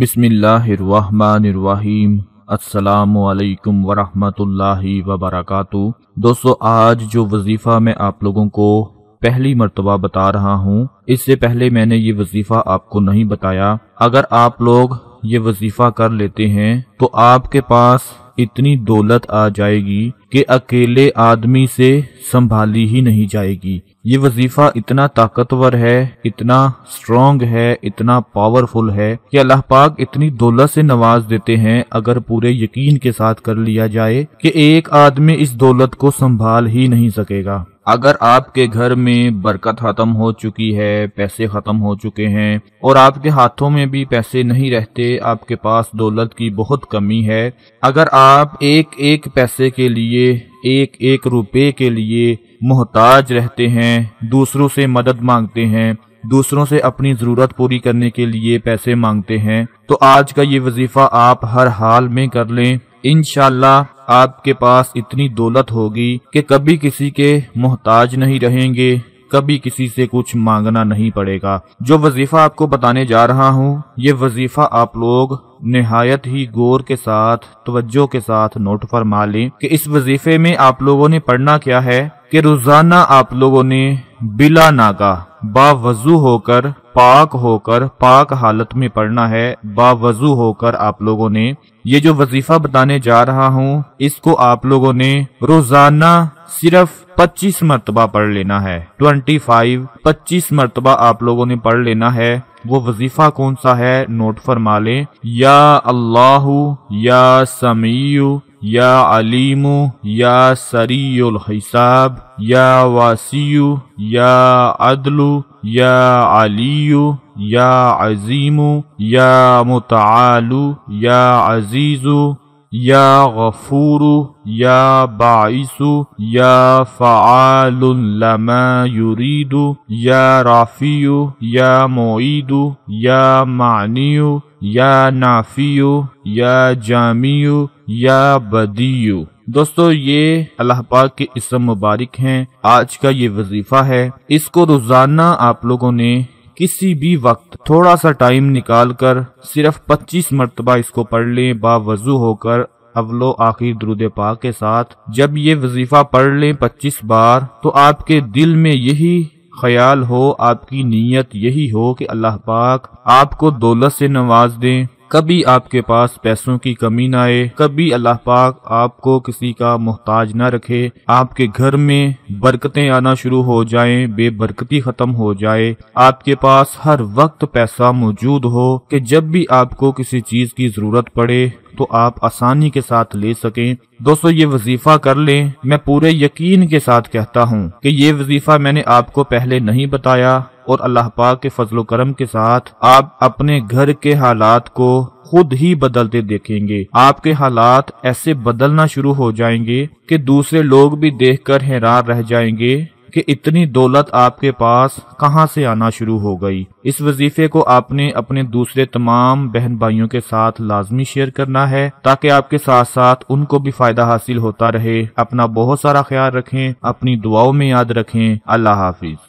بسم اللہ الرحمن الرحیم السلام علیکم ورحمۃ اللہ وبرکاتہ دوستو آج جو وظیفہ میں آپ لوگوں کو پہلی مرتبہ بتا رہا ہوں اس سے پہلے میں نے یہ وظیفہ آپ کو نہیں بتایا اگر آپ لوگ یہ وظیفہ کر لیتے ہیں تو آپ کے پاس اتنی دولت آ جائے گی کہ اکیلے آدمی سے سنبھالی ہی نہیں جائے گی یہ وظیفہ اتنا طاقتور ہے اتنا سٹرونگ ہے اتنا پاورفل ہے کہ اللہ پاک اتنی دولت سے نواز دیتے ہیں اگر پورے یقین کے ساتھ کر لیا جائے کہ ایک آدمی اس دولت کو سنبھال ہی نہیں سکے گا اگر آپ کے گھر میں برکت ختم ہو چکی ہے پیسے ختم ہو چکے ہیں اور آپ کے ہاتھوں میں بھی پیسے نہیں رہتے آپ کے پاس دولت کی بہت کمی ہے اگر آپ ایک ایک پیسے کے لیے ایک ایک روپے کے لیے محتاج رہتے ہیں دوسروں سے مدد مانگتے ہیں دوسروں سے اپنی ضرورت پوری کرنے کے لیے پیسے مانگتے ہیں تو آج کا یہ وظیفہ آپ ہر حال میں کر لیں انشاءاللہ آپ کے پاس اتنی دولت ہوگی کہ کبھی کسی کے محتاج نہیں رہیں گے کبھی کسی سے کچھ مانگنا نہیں پڑے گا جو وظیفہ آپ کو بتانے جا رہا ہوں یہ وظیفہ آپ لوگ نہایت ہی غور کے ساتھ توجہ کے ساتھ نوٹ فرما لیں کہ اس وظیفے میں آپ لوگوں نے پڑھنا کیا ہے کہ روزانہ آپ لوگوں نے بلا ناگا باوضو با وضو ہو کر پاک ہو کر پاک حالت میں پڑھنا ہے با وضو ہو کر آپ لوگوں نے یہ جو وظیفہ بتانے جا رہا ہوں اس کو آپ لوگوں نے روزانہ صرف پچیس مرتبہ پڑھ لینا ہے ٹوینٹی فائیو پچیس مرتبہ آپ لوگوں نے پڑھ لینا ہے وہ وظیفہ کون سا ہے نوٹ فرما لیں یا اللہ یا سمیو يا عليم يا سريع الحساب يا واسي يا عدل يا علي يا عظيم يا متعال يا عزيز یا غفور یا باعث یا فعال لما یرید یا رافی یا معید یا معنی یا نافی یا جامی یا بدیو دوستو یہ اللہ پاک کے اسم مبارک ہیں آج کا یہ وظیفہ ہے اس کو روزانہ آپ لوگوں نے کسی بھی وقت تھوڑا سا ٹائم نکال کر صرف پچیس مرتبہ اس کو پڑھ لیں باوضو ہو کر اول و آخر درود پاک کے ساتھ جب یہ وظیفہ پڑھ لیں پچیس بار تو آپ کے دل میں یہی خیال ہو آپ کی نیت یہی ہو کہ اللہ پاک آپ کو دولت سے نواز دیں کبھی آپ کے پاس پیسوں کی کمی نہ آئے کبھی اللہ پاک آپ کو کسی کا محتاج نہ رکھے آپ کے گھر میں برکتیں آنا شروع ہو جائیں بے برکتی ختم ہو جائے آپ کے پاس ہر وقت پیسہ موجود ہو کہ جب بھی آپ کو کسی چیز کی ضرورت پڑے تو آپ آسانی کے ساتھ لے سکیں دوستو یہ وظیفہ کر لیں میں پورے یقین کے ساتھ کہتا ہوں کہ یہ وظیفہ میں نے آپ کو پہلے نہیں بتایا اور اللہ پاک کے فضل و کرم کے ساتھ آپ اپنے گھر کے حالات کو خود ہی بدلتے دیکھیں گے آپ کے حالات ایسے بدلنا شروع ہو جائیں گے کہ دوسرے لوگ بھی دیکھ کر حیران رہ جائیں گے کہ اتنی دولت آپ کے پاس کہاں سے آنا شروع ہو گئی اس وظیفے کو آپ نے اپنے دوسرے تمام بہن بھائیوں کے ساتھ لازمی شیئر کرنا ہے تاکہ آپ کے ساتھ ساتھ ان کو بھی فائدہ حاصل ہوتا رہے اپنا بہت سارا خیال رکھیں اپنی دعاؤں میں یاد رکھیں اللہ حافظ